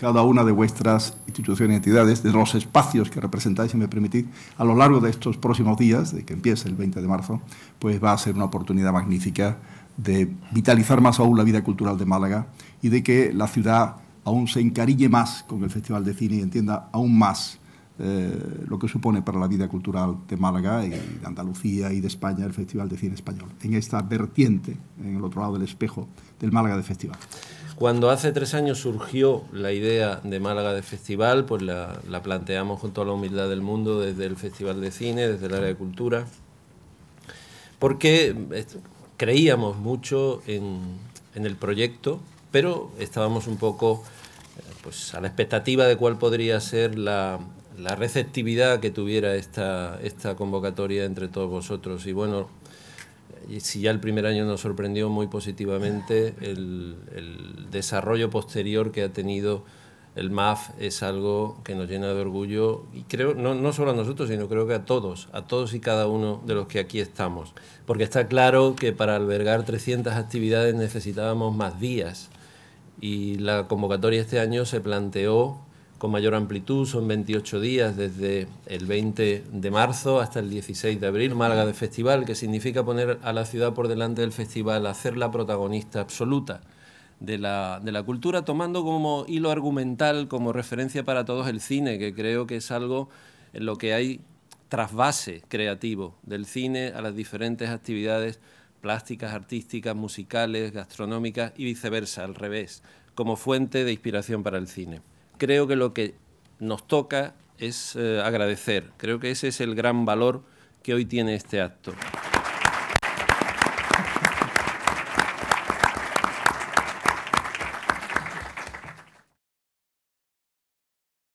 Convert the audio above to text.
cada una de vuestras instituciones y entidades, de los espacios que representáis, si me permitís, a lo largo de estos próximos días, de que empiece el 20 de marzo, pues va a ser una oportunidad magnífica de vitalizar más aún la vida cultural de Málaga y de que la ciudad aún se encarille más con el Festival de Cine y entienda aún más eh, lo que supone para la vida cultural de Málaga y de Andalucía y de España el Festival de Cine Español, en esta vertiente, en el otro lado del espejo del Málaga de Festival. Cuando hace tres años surgió la idea de Málaga de festival, pues la, planteamos con toda la humildad del mundo desde el Festival de Cine, desde el área de cultura, porque eh, creíamos mucho en, el proyecto, pero estábamos un poco eh, pues, a la expectativa de cuál podría ser la, receptividad que tuviera esta, esta convocatoria entre todos vosotros. Y bueno, y si ya el primer año nos sorprendió muy positivamente, el, desarrollo posterior que ha tenido el MAF es algo que nos llena de orgullo y creo, no, no, solo a nosotros, sino creo que a todos, a todos y cada uno de los que aquí estamos. Porque está claro que para albergar 300 actividades necesitábamos más días y la convocatoria este año se planteó con mayor amplitud, son 28 días desde el 20 de marzo hasta el 16 de abril, Málaga de Festival, que significa poner a la ciudad por delante del festival, hacerla protagonista absoluta de la, de la cultura, tomando como hilo argumental, como referencia para todos el cine, que creo que es algo en lo que hay trasvase creativo del cine a las diferentes actividades plásticas, artísticas, musicales, gastronómicas y viceversa, al revés, como fuente de inspiración para el cine creo que lo que nos toca es eh, agradecer. Creo que ese es el gran valor que hoy tiene este acto.